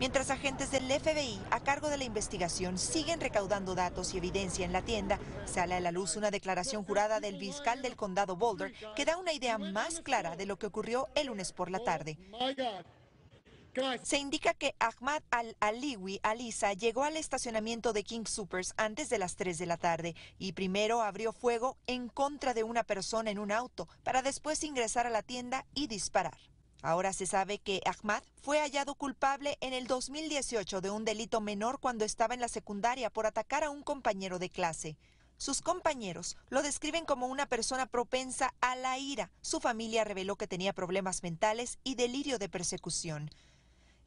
Mientras agentes del FBI a cargo de la investigación siguen recaudando datos y evidencia en la tienda, sale a la luz una declaración jurada del fiscal del condado Boulder que da una idea más clara de lo que ocurrió el lunes por la tarde. Oh Se indica que Ahmad Al-Aliwi Alisa llegó al estacionamiento de King Supers antes de las 3 de la tarde y primero abrió fuego en contra de una persona en un auto para después ingresar a la tienda y disparar. Ahora se sabe que Ahmad fue hallado culpable en el 2018 de un delito menor cuando estaba en la secundaria por atacar a un compañero de clase. Sus compañeros lo describen como una persona propensa a la ira. Su familia reveló que tenía problemas mentales y delirio de persecución.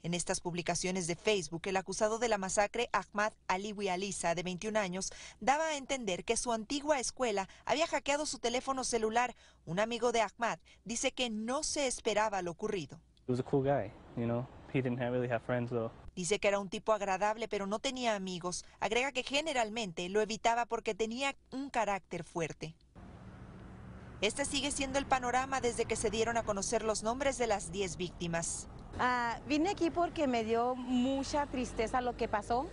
En estas publicaciones de Facebook, el acusado de la masacre Ahmad Aliwi Alisa, de 21 años, daba a entender que su antigua escuela había hackeado su teléfono celular. Un amigo de Ahmad dice que no se esperaba lo ocurrido. Dice que era un tipo agradable, pero no tenía amigos. Agrega que generalmente lo evitaba porque tenía un carácter fuerte. Este sigue siendo el panorama desde que se dieron a conocer los nombres de las 10 víctimas. Ah, vine aquí porque me dio mucha tristeza lo que pasó.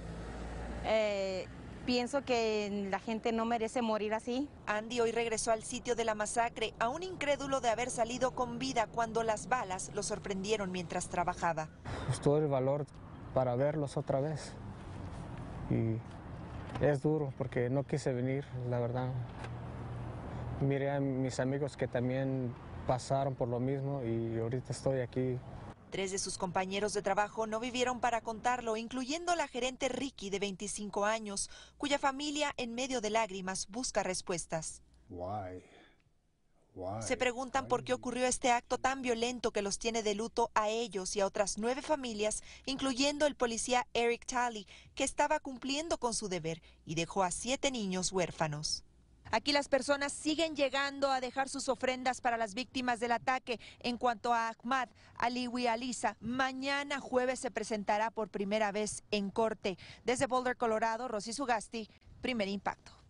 Eh, pienso que la gente no merece morir así. Andy hoy regresó al sitio de la masacre, aún incrédulo de haber salido con vida cuando las balas lo sorprendieron mientras trabajaba. Pues todo el valor para verlos otra vez. Y es duro porque no quise venir, la verdad. Miré a mis amigos que también pasaron por lo mismo y ahorita estoy aquí Tres de sus compañeros de trabajo no vivieron para contarlo, incluyendo la gerente Ricky de 25 años, cuya familia en medio de lágrimas busca respuestas. Se preguntan por qué ocurrió este acto tan violento que los tiene de luto a ellos y a otras nueve familias, incluyendo el policía Eric Talley, que estaba cumpliendo con su deber y dejó a siete niños huérfanos. Aquí las personas siguen llegando a dejar sus ofrendas para las víctimas del ataque. En cuanto a Ahmad Aliwi Alisa, mañana jueves se presentará por primera vez en corte. Desde Boulder, Colorado, Rosy Sugasti, primer impacto.